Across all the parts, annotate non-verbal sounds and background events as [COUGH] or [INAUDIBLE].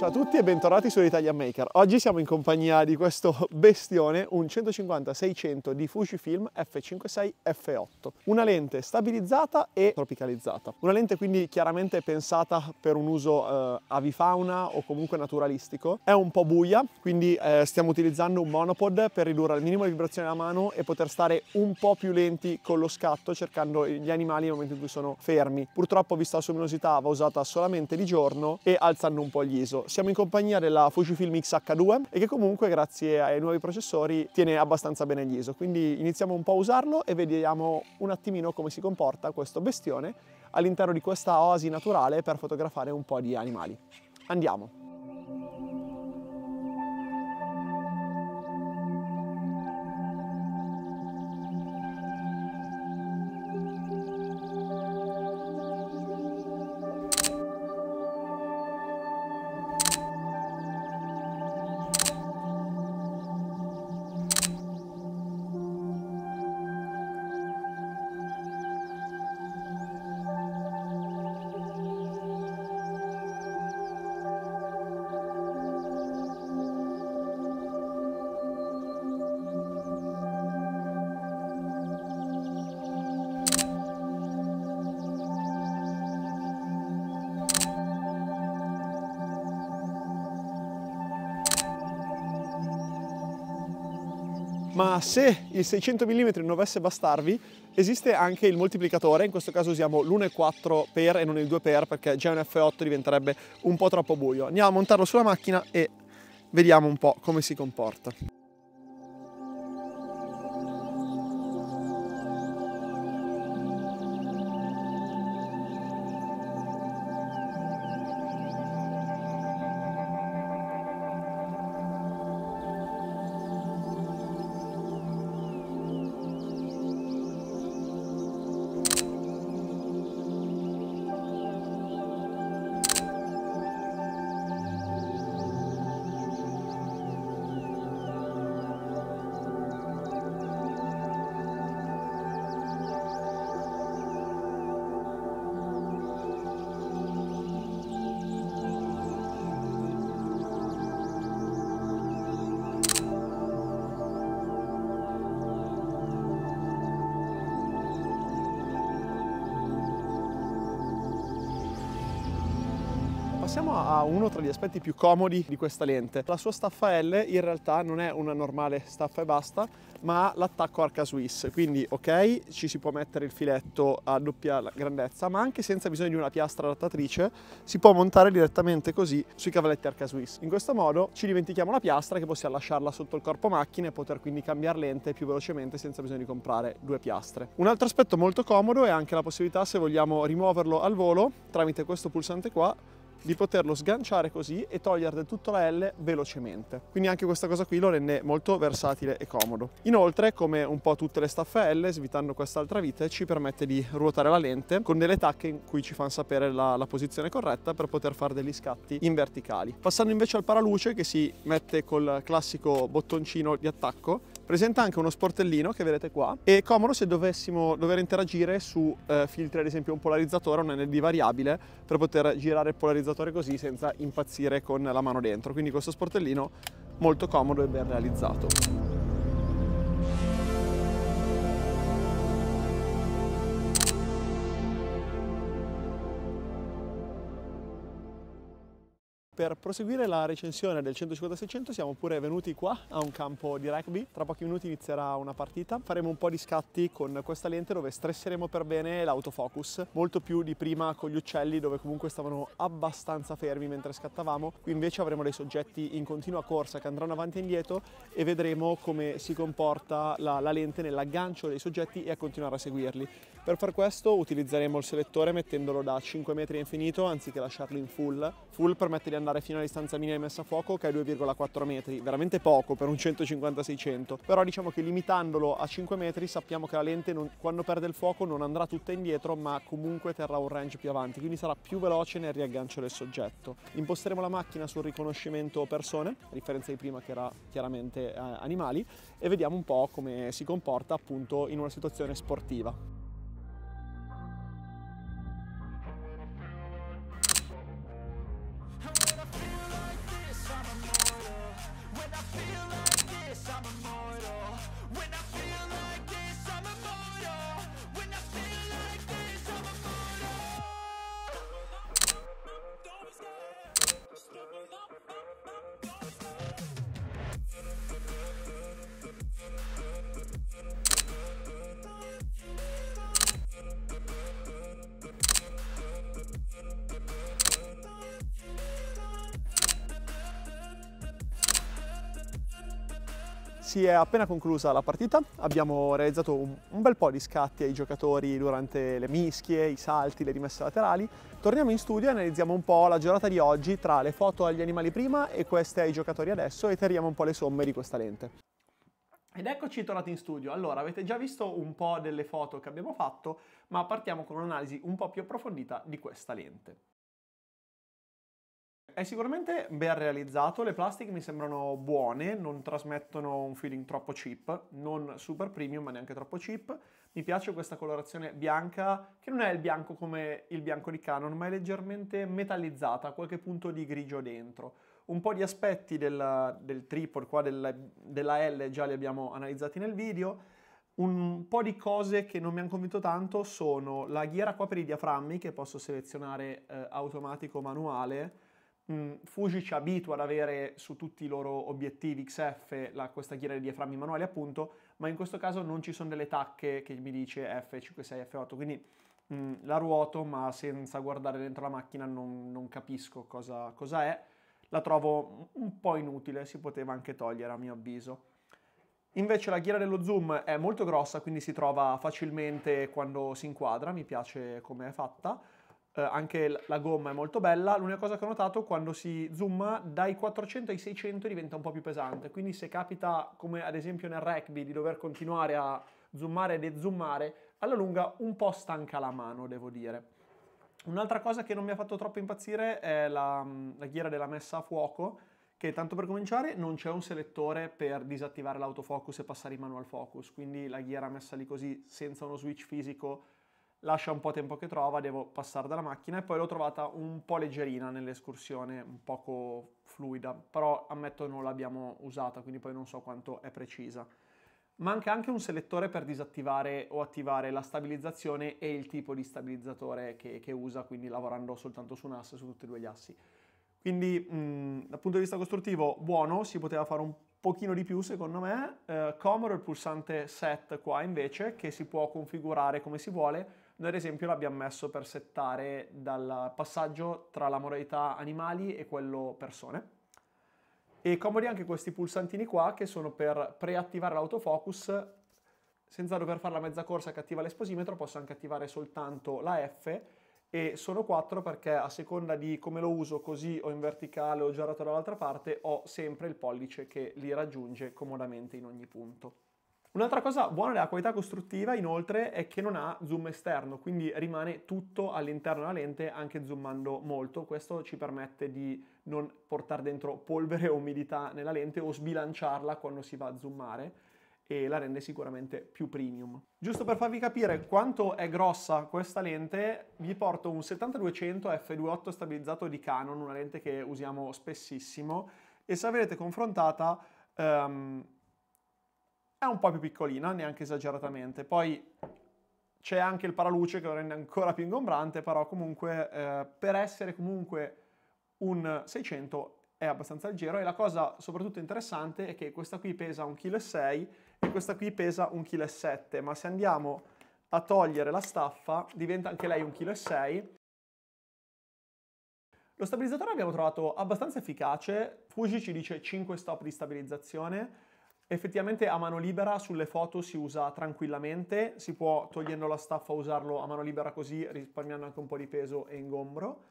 Ciao a tutti e bentornati su Italian Maker. Oggi siamo in compagnia di questo bestione, un 150-600 di Fujifilm F56F8. Una lente stabilizzata e tropicalizzata. Una lente quindi chiaramente pensata per un uso eh, avifauna o comunque naturalistico. È un po' buia, quindi eh, stiamo utilizzando un monopod per ridurre al minimo le vibrazioni della mano e poter stare un po' più lenti con lo scatto cercando gli animali nel momento in cui sono fermi. Purtroppo vista la sua luminosità va usata solamente di giorno e alzando un po' gli ISO siamo in compagnia della Fujifilm X-H2 e che comunque grazie ai nuovi processori tiene abbastanza bene gli ISO, quindi iniziamo un po' a usarlo e vediamo un attimino come si comporta questo bestione all'interno di questa oasi naturale per fotografare un po' di animali. Andiamo! ma se il 600 mm non dovesse bastarvi, esiste anche il moltiplicatore, in questo caso usiamo l'1,4 per e non il 2 per perché già un F8 diventerebbe un po' troppo buio. Andiamo a montarlo sulla macchina e vediamo un po' come si comporta. Passiamo a uno tra gli aspetti più comodi di questa lente. La sua staffa L in realtà non è una normale staffa e basta, ma l'attacco arca Swiss. Quindi ok, ci si può mettere il filetto a doppia grandezza, ma anche senza bisogno di una piastra adattatrice si può montare direttamente così sui cavalletti arca Swiss. In questo modo ci dimentichiamo la piastra che possiamo lasciarla sotto il corpo macchina e poter quindi cambiare lente più velocemente senza bisogno di comprare due piastre. Un altro aspetto molto comodo è anche la possibilità se vogliamo rimuoverlo al volo tramite questo pulsante qua di poterlo sganciare così e togliere del tutto la L velocemente. Quindi anche questa cosa qui lo rende molto versatile e comodo. Inoltre, come un po' tutte le staffe L, svitando quest'altra vite, ci permette di ruotare la lente con delle tacche in cui ci fanno sapere la, la posizione corretta per poter fare degli scatti in verticali. Passando invece al paraluce che si mette col classico bottoncino di attacco Presenta anche uno sportellino che vedete qua È comodo se dovessimo dover interagire su eh, filtri ad esempio un polarizzatore o un ND variabile per poter girare il polarizzatore così senza impazzire con la mano dentro. Quindi questo sportellino molto comodo e ben realizzato. per proseguire la recensione del 150-600 siamo pure venuti qua a un campo di rugby. Tra pochi minuti inizierà una partita. Faremo un po' di scatti con questa lente dove stresseremo per bene l'autofocus, molto più di prima con gli uccelli dove comunque stavano abbastanza fermi mentre scattavamo. Qui invece avremo dei soggetti in continua corsa che andranno avanti e indietro e vedremo come si comporta la, la lente nell'aggancio dei soggetti e a continuare a seguirli. Per far questo utilizzeremo il selettore mettendolo da 5 metri a infinito anziché lasciarlo in full. Full permette di andare andare fino alla distanza minima di messa a fuoco che è 2,4 metri, veramente poco per un 150-600, però diciamo che limitandolo a 5 metri sappiamo che la lente non, quando perde il fuoco non andrà tutta indietro ma comunque terrà un range più avanti, quindi sarà più veloce nel riaggancio del soggetto. Imposteremo la macchina sul riconoscimento persone, a differenza di prima che era chiaramente eh, animali, e vediamo un po' come si comporta appunto in una situazione sportiva. Si è appena conclusa la partita, abbiamo realizzato un, un, bel po' di scatti ai giocatori durante le mischie, i salti, le rimesse laterali. Torniamo in studio e analizziamo un po' la giornata di oggi tra le foto agli animali prima e queste ai giocatori adesso e tiriamo un po' le somme di questa lente. Ed eccoci tornati in studio. Allora, avete già visto un po' delle foto che abbiamo fatto, ma partiamo con un'analisi un po' più approfondita di questa lente. È sicuramente ben realizzato, le plastiche mi sembrano buone, non trasmettono un feeling troppo cheap, non super premium ma neanche troppo cheap. Mi piace questa colorazione bianca, che non è il bianco come il bianco di Canon, ma è leggermente metallizzata, a qualche punto di grigio dentro. Un po' di aspetti del, del tripod qua, della, della L, già li abbiamo analizzati nel video. Un po' di cose che non mi hanno convinto tanto sono la ghiera qua per i diaframmi che posso selezionare eh, automatico o manuale Mm, Fuji ci abitua ad avere su tutti i loro obiettivi XF la, questa ghiera di diaframmi manuali appunto, ma in questo caso non ci sono delle tacche che mi dice F56, F8, quindi mh, mm, la ruoto ma senza guardare dentro la macchina non, non capisco cosa, cosa, è, la trovo un po' inutile, si poteva anche togliere a mio avviso. Invece la ghiera dello zoom è molto grossa, quindi si trova facilmente quando si inquadra, mi piace come è fatta eh, anche la, gomma è molto bella. L'unica cosa che ho notato quando si zooma dai 400 ai 600 diventa un po' più pesante, quindi se capita come ad esempio nel rugby di dover continuare a zoomare e dezoomare, alla lunga un po' stanca la mano, devo dire. Un'altra cosa che non mi ha fatto troppo impazzire è la, mm, la ghiera della messa a fuoco, che tanto per cominciare non c'è un selettore per disattivare l'autofocus e passare in manual focus, quindi la ghiera messa lì così senza uno switch fisico lascia un po' tempo che trova, devo passare dalla macchina e poi l'ho trovata un po' leggerina nell'escursione, un poco fluida, però ammetto non l'abbiamo usata, quindi poi non so quanto è precisa. Manca anche un selettore per disattivare o attivare la stabilizzazione e il tipo di stabilizzatore che, che usa, quindi lavorando soltanto su un asse, su tutti e due gli assi. Quindi mh, dal punto di vista costruttivo buono, si poteva fare un pochino di più secondo me, eh, comodo il pulsante set qua invece che si può configurare come si vuole, noi ad esempio l'abbiamo messo per settare dal passaggio tra la modalità animali e quello persone. E comodi anche questi pulsantini qua che sono per preattivare l'autofocus senza dover fare la mezza corsa che attiva l'esposimetro posso anche attivare soltanto la F e sono 4 perché a seconda di come lo uso così o in verticale o girato dall'altra parte ho sempre il pollice che li raggiunge comodamente in ogni punto. Un'altra cosa buona della qualità costruttiva inoltre è che non ha zoom esterno, quindi rimane tutto all'interno della lente anche zoomando molto, questo ci permette di non portare dentro polvere o umidità nella lente o sbilanciarla quando si va a zoomare e la rende sicuramente più premium. Giusto per farvi capire quanto è grossa questa lente, vi porto un 7200 f2.8 stabilizzato di Canon, una lente che usiamo spessissimo, e se avrete confrontata um, è un po' più piccolina, neanche esageratamente. Poi c'è anche il paraluce che lo rende ancora più ingombrante, però comunque eh, per essere comunque un 600 è abbastanza leggero e la cosa soprattutto interessante è che questa qui pesa 1,6 kg e questa qui pesa 1,7 kg, ma se andiamo a togliere la staffa diventa anche lei 1,6 kg. Lo stabilizzatore abbiamo trovato abbastanza efficace, Fuji ci dice 5 stop di stabilizzazione, effettivamente a mano libera sulle foto si usa tranquillamente, si può togliendo la staffa usarlo a mano libera così risparmiando anche un po' di peso e ingombro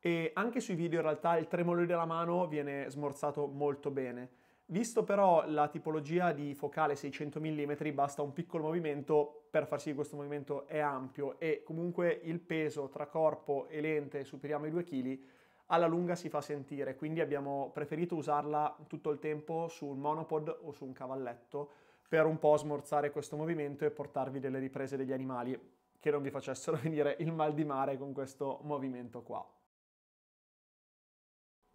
e anche sui video in realtà il tremolo della mano viene smorzato molto bene. Visto però la tipologia di focale 600 mm, basta un piccolo movimento per far sì che questo movimento è ampio e comunque il peso tra corpo e lente superiamo i 2 kg, alla lunga si fa sentire, quindi abbiamo preferito usarla tutto il tempo su un monopod o su un cavalletto per un po' smorzare questo movimento e portarvi delle riprese degli animali che non vi facessero [LAUGHS] venire il mal di mare con questo movimento qua.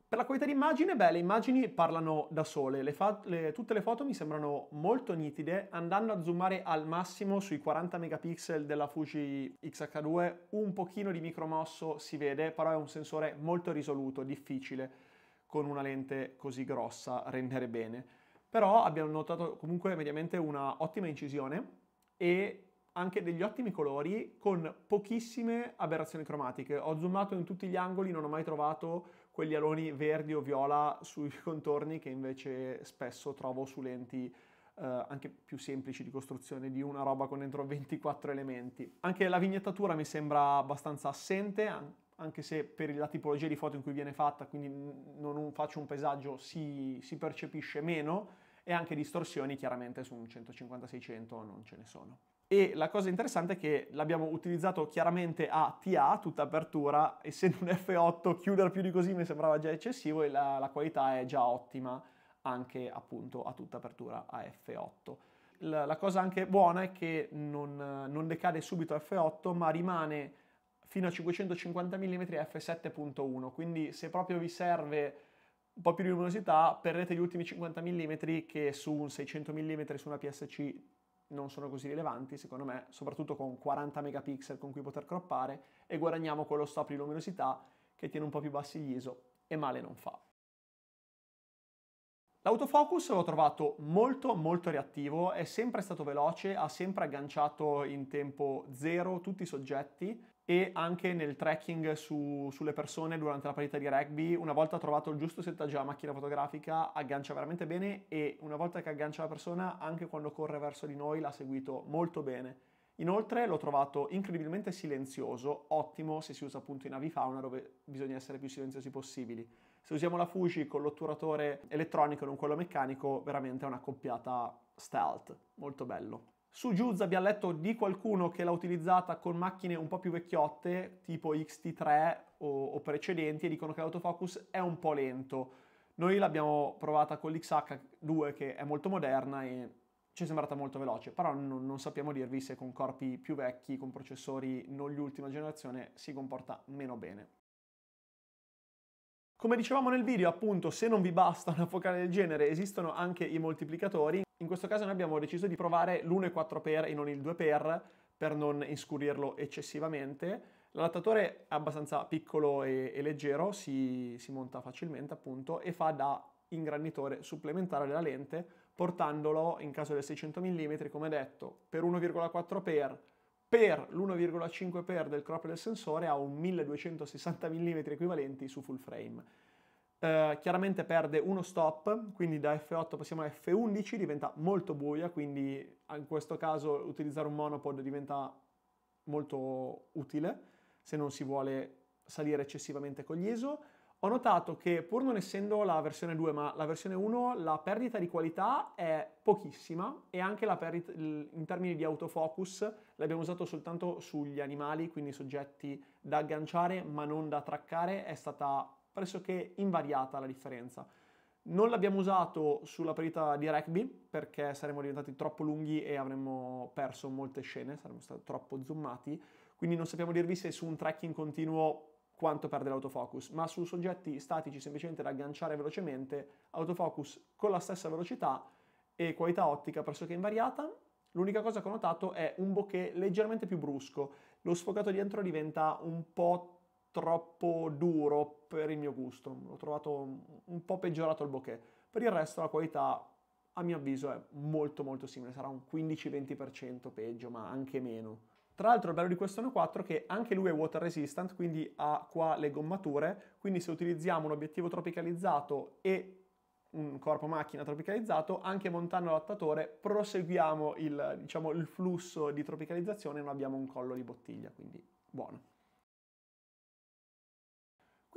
Per la qualità di beh, le immagini parlano da sole, le le, tutte le foto mi sembrano molto nitide, andando a zoomare al massimo sui 40 megapixel della Fuji xh 2 un pochino di micromosso si vede, però è un sensore molto risoluto, difficile con una lente così grossa rendere bene. Però abbiamo notato comunque mediamente una ottima incisione e anche degli ottimi colori con pochissime aberrazioni cromatiche. Ho zoomato in tutti gli angoli, non ho mai trovato quegli aloni verdi o viola sui [LAUGHS] contorni che invece spesso trovo su lenti eh, anche più semplici di costruzione di una roba con dentro 24 elementi. Anche la vignettatura mi sembra abbastanza assente, anche se per la tipologia di foto in cui viene fatta, quindi non faccio un paesaggio, si, si percepisce meno e anche distorsioni chiaramente su un 150-600 non ce ne sono e la cosa interessante è che l'abbiamo utilizzato chiaramente a TA, tutta apertura, essendo un F8 chiudere più di così mi sembrava già eccessivo e la, la qualità è già ottima anche appunto a tutta apertura a F8. La, la cosa anche buona è che non, non decade subito a F8 ma rimane fino a 550 mm a F7.1, quindi se proprio vi serve un po' più di luminosità perdete gli ultimi 50 mm che su un 600 mm su una PSC non sono così rilevanti, secondo me, soprattutto con 40 megapixel con cui poter croppare e guadagniamo quello stop di luminosità che tiene un po' più bassi gli ISO e male non fa. L'autofocus l'ho trovato molto molto reattivo, è sempre stato veloce, ha sempre agganciato in tempo zero tutti i soggetti e anche nel tracking su, sulle persone durante la partita di rugby. Una volta trovato il giusto settaggio della macchina fotografica, aggancia veramente bene e una volta che aggancia la persona, anche quando corre verso di noi, l'ha seguito molto bene. Inoltre l'ho trovato incredibilmente silenzioso, ottimo se si usa appunto in avifauna dove bisogna essere più silenziosi possibili. Se usiamo la Fuji con l'otturatore elettronico e non quello meccanico, veramente è una coppiata stealth, molto bello. Su Juice abbiamo letto di qualcuno che l'ha utilizzata con macchine un po' più vecchiotte, tipo XT3 o, o precedenti, e dicono che l'autofocus è un po' lento. Noi l'abbiamo provata con l'XH2 che è molto moderna e ci è sembrata molto veloce, però non, non, sappiamo dirvi se con corpi più vecchi, con processori non di ultima generazione, si comporta meno bene. Come dicevamo nel video, appunto, se non vi basta una focale del genere, esistono anche i moltiplicatori, in questo caso noi abbiamo deciso di provare l'1,4 per e non il 2 per per non inscurirlo eccessivamente. L'allattatore è abbastanza piccolo e, e leggero, si, si monta facilmente appunto e fa da ingranditore supplementare della lente portandolo in caso del 600 mm come detto per 1,4 per per l'1,5 per del crop del sensore a un 1260 mm equivalenti su full frame eh, chiaramente perde uno stop, quindi da F8 passiamo a F11, diventa molto buia, quindi in questo caso utilizzare un monopod diventa molto utile se non si vuole salire eccessivamente con gli ISO. Ho notato che pur non essendo la versione 2 ma la versione 1 la perdita di qualità è pochissima e anche la perdita in termini di autofocus l'abbiamo usato soltanto sugli animali, quindi soggetti da agganciare ma non da traccare, è stata pressoché invariata la differenza. Non l'abbiamo usato sulla partita di rugby perché saremmo diventati troppo lunghi e avremmo perso molte scene, saremmo stati troppo zoomati, quindi non sappiamo dirvi se su un tracking continuo quanto perde l'autofocus, ma su soggetti statici semplicemente da agganciare velocemente, autofocus con la stessa velocità e qualità ottica pressoché invariata. L'unica cosa che ho notato è un bokeh leggermente più brusco, lo sfocato dentro diventa un po' troppo duro per il mio gusto, l'ho trovato un po' peggiorato il bokeh. Per il resto la qualità a mio avviso è molto molto simile, sarà un 15-20% peggio, ma anche meno. Tra l'altro il bello di questo N4 è che anche lui è water resistant, quindi ha qua le gommature, quindi se utilizziamo un obiettivo tropicalizzato e un corpo macchina tropicalizzato, anche montando l'attatore proseguiamo il, diciamo, il flusso di tropicalizzazione e non abbiamo un collo di bottiglia, quindi buono.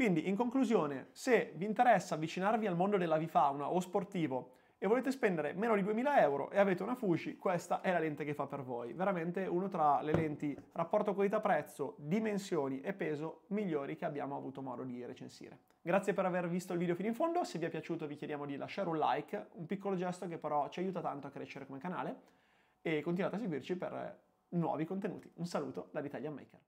Quindi, in conclusione, se vi interessa avvicinarvi al mondo dell'avifauna o sportivo e volete spendere meno di 2000 euro e avete una Fushi, questa è la lente che fa per voi. Veramente uno tra le lenti rapporto qualità-prezzo, dimensioni e peso migliori che abbiamo avuto modo di recensire. Grazie per aver visto il video fino in fondo, se vi è piaciuto vi chiediamo di lasciare un like, un piccolo gesto che però ci aiuta tanto a crescere come canale e continuate a seguirci per nuovi contenuti. Un saluto dall'Italian Maker.